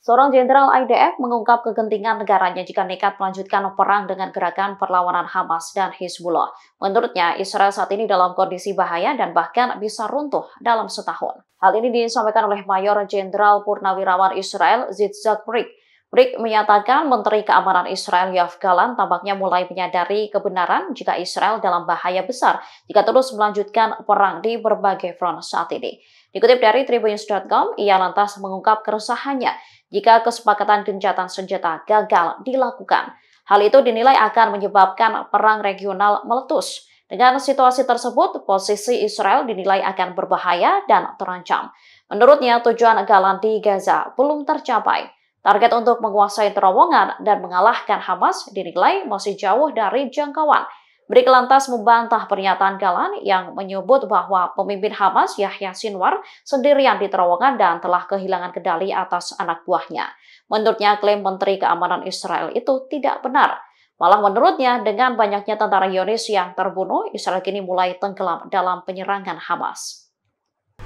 Seorang jenderal IDF mengungkap kegentingan negaranya jika nekat melanjutkan perang dengan gerakan perlawanan Hamas dan Hezbollah. Menurutnya, Israel saat ini dalam kondisi bahaya dan bahkan bisa runtuh dalam setahun. Hal ini disampaikan oleh Mayor Jenderal Purnawirawan Israel Zitzak Brick Brick menyatakan Menteri Keamanan Israel Yoav Galan tampaknya mulai menyadari kebenaran jika Israel dalam bahaya besar jika terus melanjutkan perang di berbagai front saat ini. Dikutip dari Tribunnews.com, ia lantas mengungkap keresahannya jika kesepakatan gencatan senjata gagal dilakukan. Hal itu dinilai akan menyebabkan perang regional meletus. Dengan situasi tersebut, posisi Israel dinilai akan berbahaya dan terancam. Menurutnya, tujuan Galan di Gaza belum tercapai. Target untuk menguasai terowongan dan mengalahkan Hamas dinilai masih jauh dari jangkauan. Brik lantas membantah pernyataan Galan yang menyebut bahwa pemimpin Hamas Yahya Sinwar sendirian di terowongan dan telah kehilangan kendali atas anak buahnya. Menurutnya klaim Menteri Keamanan Israel itu tidak benar. Malah menurutnya dengan banyaknya tentara Yonis yang terbunuh, Israel kini mulai tenggelam dalam penyerangan Hamas.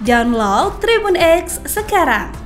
Download Tribun X sekarang